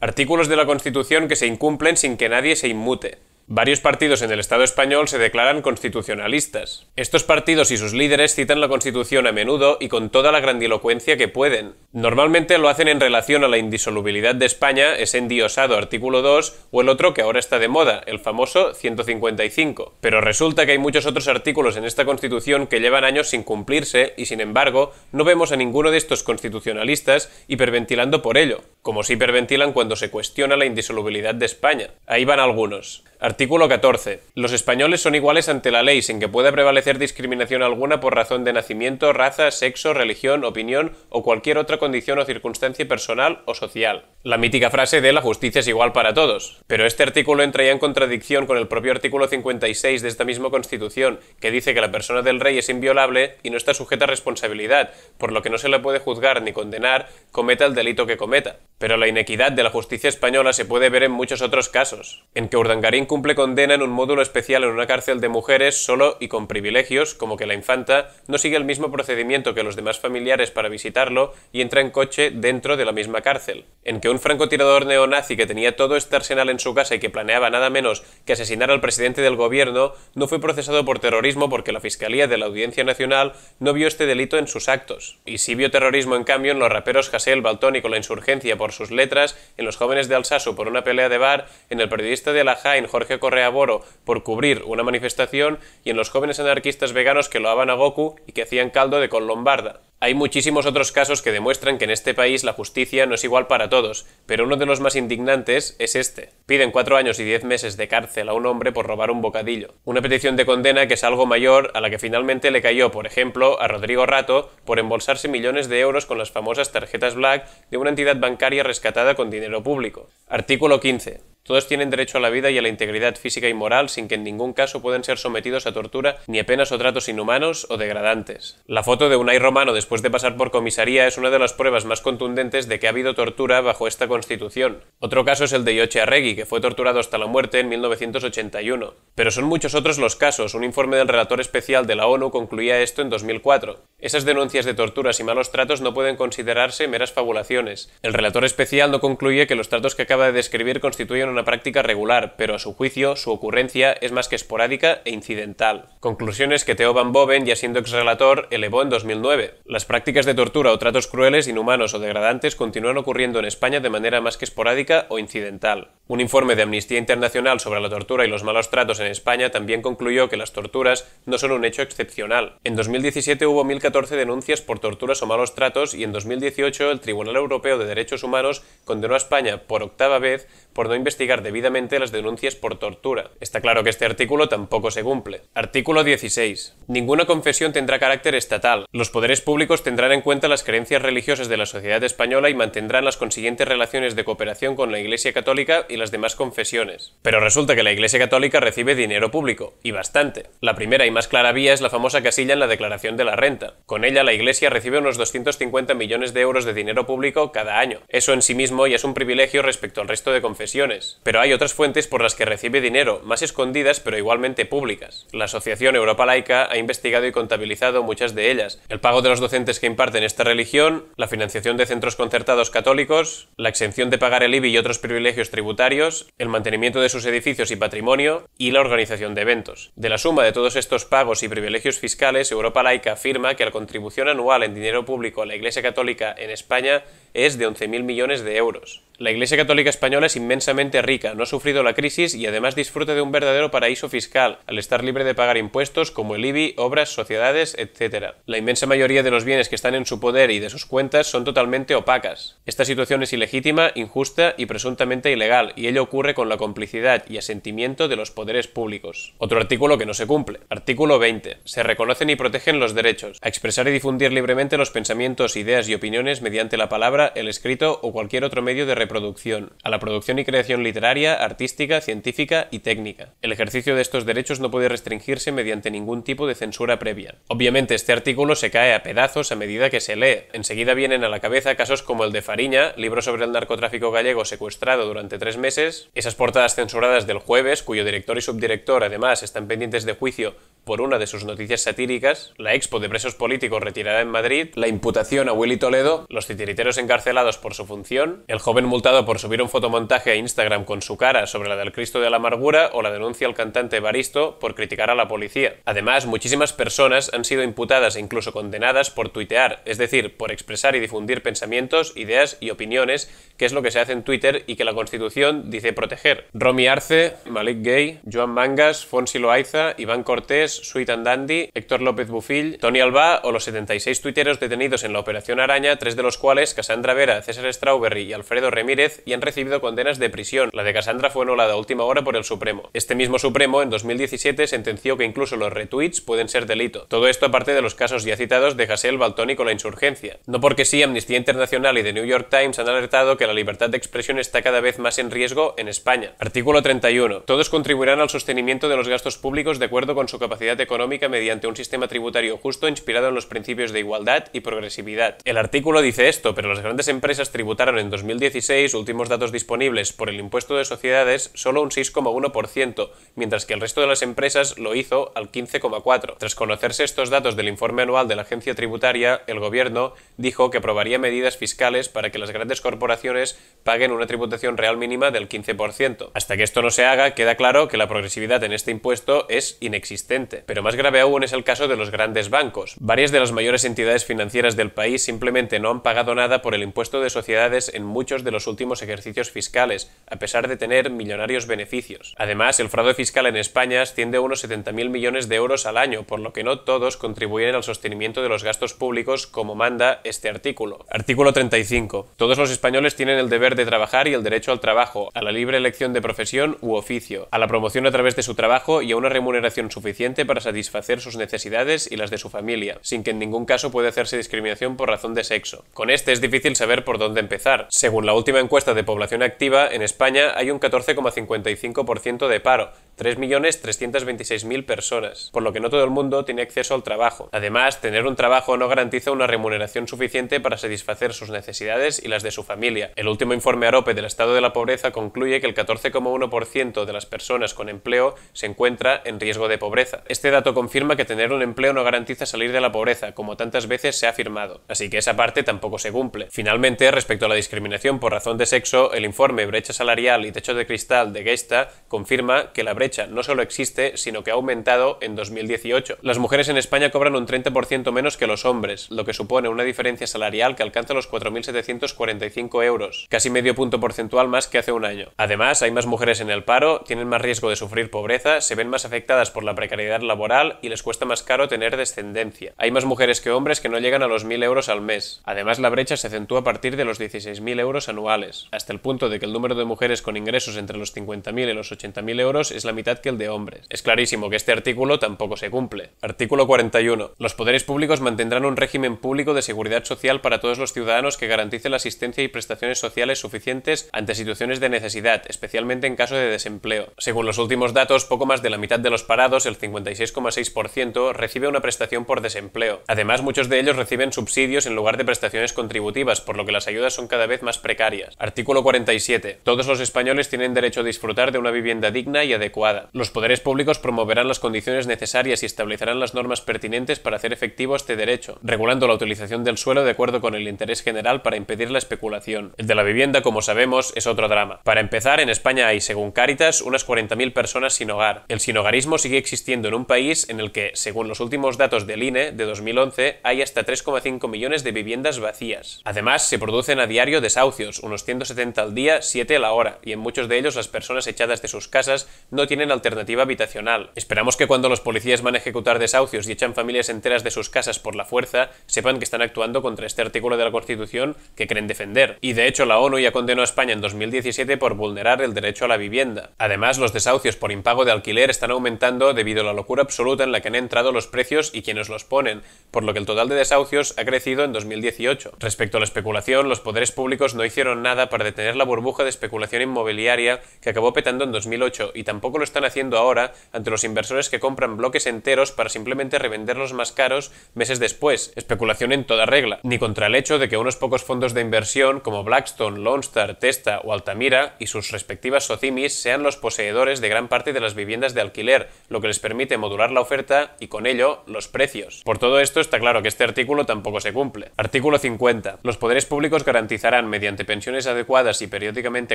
Artículos de la Constitución que se incumplen sin que nadie se inmute. Varios partidos en el Estado español se declaran constitucionalistas. Estos partidos y sus líderes citan la Constitución a menudo y con toda la grandilocuencia que pueden. Normalmente lo hacen en relación a la indisolubilidad de España, ese endiosado artículo 2, o el otro que ahora está de moda, el famoso 155. Pero resulta que hay muchos otros artículos en esta Constitución que llevan años sin cumplirse y sin embargo no vemos a ninguno de estos constitucionalistas hiperventilando por ello como se hiperventilan cuando se cuestiona la indisolubilidad de España. Ahí van algunos. Artículo 14. Los españoles son iguales ante la ley sin que pueda prevalecer discriminación alguna por razón de nacimiento, raza, sexo, religión, opinión o cualquier otra condición o circunstancia personal o social la mítica frase de la justicia es igual para todos. Pero este artículo ya en contradicción con el propio artículo 56 de esta misma Constitución, que dice que la persona del rey es inviolable y no está sujeta a responsabilidad, por lo que no se le puede juzgar ni condenar, cometa el delito que cometa. Pero la inequidad de la justicia española se puede ver en muchos otros casos, en que Urdangarín cumple condena en un módulo especial en una cárcel de mujeres solo y con privilegios, como que la infanta no sigue el mismo procedimiento que los demás familiares para visitarlo y entra en coche dentro de la misma cárcel, en que un francotirador neonazi que tenía todo este arsenal en su casa y que planeaba nada menos que asesinar al presidente del gobierno no fue procesado por terrorismo porque la Fiscalía de la Audiencia Nacional no vio este delito en sus actos. Y sí vio terrorismo en cambio en los raperos Hassel, Baltón y con la insurgencia por sus letras, en los jóvenes de Alsaso por una pelea de bar, en el periodista de La Alajain Jorge Correa Boro por cubrir una manifestación y en los jóvenes anarquistas veganos que loaban a Goku y que hacían caldo de con lombarda. Hay muchísimos otros casos que demuestran que en este país la justicia no es igual para todos, pero uno de los más indignantes es este. Piden cuatro años y diez meses de cárcel a un hombre por robar un bocadillo. Una petición de condena que es algo mayor a la que finalmente le cayó, por ejemplo, a Rodrigo Rato por embolsarse millones de euros con las famosas tarjetas black de una entidad bancaria rescatada con dinero público. Artículo 15. Todos tienen derecho a la vida y a la integridad física y moral sin que en ningún caso puedan ser sometidos a tortura ni a penas o tratos inhumanos o degradantes. La foto de aire Romano después de pasar por comisaría es una de las pruebas más contundentes de que ha habido tortura bajo esta constitución. Otro caso es el de Yoche Arregui, que fue torturado hasta la muerte en 1981. Pero son muchos otros los casos. Un informe del relator especial de la ONU concluía esto en 2004. Esas denuncias de torturas y malos tratos no pueden considerarse meras fabulaciones. El relator especial no concluye que los tratos que acaba de describir constituyen práctica regular, pero a su juicio su ocurrencia es más que esporádica e incidental. Conclusiones que Theo Van Boven, ya siendo exrelator, elevó en 2009. Las prácticas de tortura o tratos crueles, inhumanos o degradantes continúan ocurriendo en España de manera más que esporádica o incidental. Un informe de Amnistía Internacional sobre la tortura y los malos tratos en España también concluyó que las torturas no son un hecho excepcional. En 2017 hubo 1.014 denuncias por torturas o malos tratos y en 2018 el Tribunal Europeo de Derechos Humanos condenó a España por octava vez por no investigar debidamente las denuncias por tortura. Está claro que este artículo tampoco se cumple. Artículo 16. Ninguna confesión tendrá carácter estatal. Los poderes públicos tendrán en cuenta las creencias religiosas de la sociedad española y mantendrán las consiguientes relaciones de cooperación con la Iglesia Católica y las demás confesiones. Pero resulta que la Iglesia Católica recibe dinero público, y bastante. La primera y más clara vía es la famosa casilla en la declaración de la renta. Con ella la Iglesia recibe unos 250 millones de euros de dinero público cada año. Eso en sí mismo ya es un privilegio respecto al resto de confesiones pero hay otras fuentes por las que recibe dinero, más escondidas pero igualmente públicas. La Asociación Europa Laica ha investigado y contabilizado muchas de ellas. El pago de los docentes que imparten esta religión, la financiación de centros concertados católicos, la exención de pagar el IBI y otros privilegios tributarios, el mantenimiento de sus edificios y patrimonio, y la organización de eventos. De la suma de todos estos pagos y privilegios fiscales, Europa Laica afirma que la contribución anual en dinero público a la Iglesia Católica en España es de 11.000 millones de euros. La Iglesia Católica Española es inmensamente rica, no ha sufrido la crisis y además disfruta de un verdadero paraíso fiscal, al estar libre de pagar impuestos como el IBI, obras, sociedades, etc. La inmensa mayoría de los bienes que están en su poder y de sus cuentas son totalmente opacas. Esta situación es ilegítima, injusta y presuntamente ilegal, y ello ocurre con la complicidad y asentimiento de los poderes públicos. Otro artículo que no se cumple. Artículo 20. Se reconocen y protegen los derechos a expresar y difundir libremente los pensamientos, ideas y opiniones mediante la palabra, el escrito o cualquier otro medio de producción, a la producción y creación literaria, artística, científica y técnica. El ejercicio de estos derechos no puede restringirse mediante ningún tipo de censura previa. Obviamente este artículo se cae a pedazos a medida que se lee. Enseguida vienen a la cabeza casos como el de Fariña, libro sobre el narcotráfico gallego secuestrado durante tres meses, esas portadas censuradas del jueves, cuyo director y subdirector además están pendientes de juicio por una de sus noticias satíricas, la expo de presos políticos retirada en Madrid, la imputación a Willy Toledo, los titiriteros encarcelados por su función, el joven por subir un fotomontaje a Instagram con su cara sobre la del Cristo de la Amargura o la denuncia al cantante Baristo por criticar a la policía. Además, muchísimas personas han sido imputadas e incluso condenadas por tuitear, es decir, por expresar y difundir pensamientos, ideas y opiniones, que es lo que se hace en Twitter y que la Constitución dice proteger. Romy Arce, Malik Gay, Joan Mangas, Fonsi Loaiza, Iván Cortés, Sweet and Dandy, Héctor López Bufill, Tony Alba o los 76 tuiteros detenidos en la Operación Araña, tres de los cuales, Cassandra Vera, César Strawberry y Alfredo Remy, y han recibido condenas de prisión. La de Cassandra fue anulada a última hora por el Supremo. Este mismo Supremo, en 2017, sentenció que incluso los retweets pueden ser delito. Todo esto aparte de los casos ya citados de Hassel, Baltón y con la insurgencia. No porque sí, Amnistía Internacional y The New York Times han alertado que la libertad de expresión está cada vez más en riesgo en España. Artículo 31. Todos contribuirán al sostenimiento de los gastos públicos de acuerdo con su capacidad económica mediante un sistema tributario justo inspirado en los principios de igualdad y progresividad. El artículo dice esto, pero las grandes empresas tributaron en 2016 últimos datos disponibles por el impuesto de sociedades, solo un 6,1%, mientras que el resto de las empresas lo hizo al 15,4%. Tras conocerse estos datos del informe anual de la agencia tributaria, el gobierno dijo que aprobaría medidas fiscales para que las grandes corporaciones paguen una tributación real mínima del 15%. Hasta que esto no se haga, queda claro que la progresividad en este impuesto es inexistente. Pero más grave aún es el caso de los grandes bancos. Varias de las mayores entidades financieras del país simplemente no han pagado nada por el impuesto de sociedades en muchos de los los últimos ejercicios fiscales, a pesar de tener millonarios beneficios. Además, el fraude fiscal en España asciende a unos 70.000 millones de euros al año, por lo que no todos contribuyen al sostenimiento de los gastos públicos como manda este artículo. Artículo 35. Todos los españoles tienen el deber de trabajar y el derecho al trabajo, a la libre elección de profesión u oficio, a la promoción a través de su trabajo y a una remuneración suficiente para satisfacer sus necesidades y las de su familia, sin que en ningún caso puede hacerse discriminación por razón de sexo. Con este es difícil saber por dónde empezar. Según la última encuesta de población activa, en España hay un 14,55% de paro 3.326.000 personas, por lo que no todo el mundo tiene acceso al trabajo. Además, tener un trabajo no garantiza una remuneración suficiente para satisfacer sus necesidades y las de su familia. El último informe AROPE del estado de la pobreza concluye que el 14,1% de las personas con empleo se encuentra en riesgo de pobreza. Este dato confirma que tener un empleo no garantiza salir de la pobreza, como tantas veces se ha afirmado, así que esa parte tampoco se cumple. Finalmente, respecto a la discriminación por razón de sexo, el informe Brecha Salarial y Techo de Cristal de Gesta confirma que la brecha no solo existe, sino que ha aumentado en 2018. Las mujeres en España cobran un 30% menos que los hombres, lo que supone una diferencia salarial que alcanza los 4.745 euros, casi medio punto porcentual más que hace un año. Además, hay más mujeres en el paro, tienen más riesgo de sufrir pobreza, se ven más afectadas por la precariedad laboral y les cuesta más caro tener descendencia. Hay más mujeres que hombres que no llegan a los 1.000 euros al mes. Además, la brecha se acentúa a partir de los 16.000 euros anuales, hasta el punto de que el número de mujeres con ingresos entre los 50.000 y los 80.000 euros es la que el de hombres. Es clarísimo que este artículo tampoco se cumple. Artículo 41. Los poderes públicos mantendrán un régimen público de seguridad social para todos los ciudadanos que garantice la asistencia y prestaciones sociales suficientes ante situaciones de necesidad, especialmente en caso de desempleo. Según los últimos datos, poco más de la mitad de los parados, el 56,6%, recibe una prestación por desempleo. Además, muchos de ellos reciben subsidios en lugar de prestaciones contributivas, por lo que las ayudas son cada vez más precarias. Artículo 47. Todos los españoles tienen derecho a disfrutar de una vivienda digna y adecuada los poderes públicos promoverán las condiciones necesarias y establecerán las normas pertinentes para hacer efectivo este derecho, regulando la utilización del suelo de acuerdo con el interés general para impedir la especulación. El de la vivienda, como sabemos, es otro drama. Para empezar, en España hay, según Cáritas, unas 40.000 personas sin hogar. El sinogarismo sigue existiendo en un país en el que, según los últimos datos del INE de 2011, hay hasta 3,5 millones de viviendas vacías. Además, se producen a diario desahucios, unos 170 al día, 7 a la hora, y en muchos de ellos las personas echadas de sus casas no tienen en alternativa habitacional. Esperamos que cuando los policías van a ejecutar desahucios y echan familias enteras de sus casas por la fuerza, sepan que están actuando contra este artículo de la Constitución que creen defender. Y de hecho la ONU ya condenó a España en 2017 por vulnerar el derecho a la vivienda. Además, los desahucios por impago de alquiler están aumentando debido a la locura absoluta en la que han entrado los precios y quienes los ponen, por lo que el total de desahucios ha crecido en 2018. Respecto a la especulación, los poderes públicos no hicieron nada para detener la burbuja de especulación inmobiliaria que acabó petando en 2008 y tampoco lo están haciendo ahora ante los inversores que compran bloques enteros para simplemente revenderlos más caros meses después. Especulación en toda regla, ni contra el hecho de que unos pocos fondos de inversión como Blackstone, Lone Star, Testa o Altamira y sus respectivas socimis sean los poseedores de gran parte de las viviendas de alquiler, lo que les permite modular la oferta y con ello los precios. Por todo esto está claro que este artículo tampoco se cumple. Artículo 50. Los poderes públicos garantizarán mediante pensiones adecuadas y periódicamente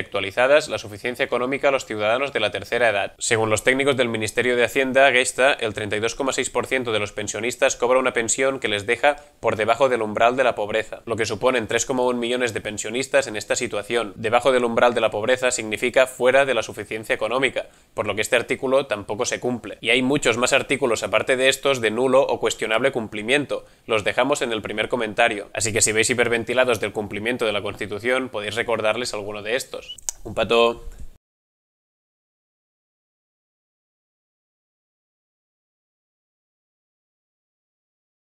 actualizadas la suficiencia económica a los ciudadanos de la tercera edad. Según los técnicos del Ministerio de Hacienda, Gesta, el 32,6% de los pensionistas cobra una pensión que les deja por debajo del umbral de la pobreza, lo que suponen 3,1 millones de pensionistas en esta situación. Debajo del umbral de la pobreza significa fuera de la suficiencia económica, por lo que este artículo tampoco se cumple. Y hay muchos más artículos aparte de estos de nulo o cuestionable cumplimiento. Los dejamos en el primer comentario. Así que si veis hiperventilados del cumplimiento de la Constitución, podéis recordarles alguno de estos. Un pato